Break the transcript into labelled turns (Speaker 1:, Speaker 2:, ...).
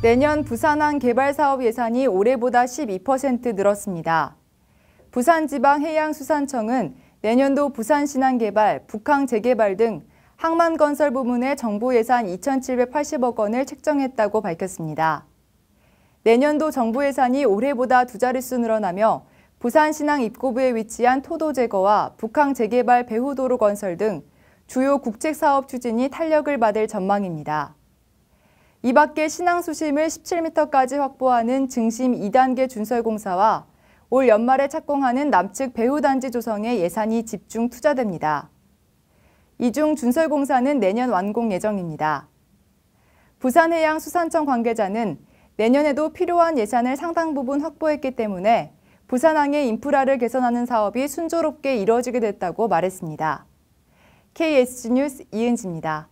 Speaker 1: 내년 부산항 개발 사업 예산이 올해보다 12% 늘었습니다. 부산지방해양수산청은 내년도 부산신항개발, 북항재개발 등 항만건설 부문의 정부 예산 2,780억 원을 책정했다고 밝혔습니다. 내년도 정부 예산이 올해보다 두 자릿수 늘어나며 부산신항 입구부에 위치한 토도 제거와 북항 재개발 배후도로 건설 등 주요 국책사업 추진이 탄력을 받을 전망입니다. 이 밖에 신앙 수심을 17m까지 확보하는 증심 2단계 준설공사와 올 연말에 착공하는 남측 배후단지 조성에 예산이 집중 투자됩니다. 이 중 준설공사는 내년 완공 예정입니다. 부산해양수산청 관계자는 내년에도 필요한 예산을 상당 부분 확보했기 때문에 부산항의 인프라를 개선하는 사업이 순조롭게 이뤄지게 됐다고 말했습니다. KSG 뉴스 이은지입니다.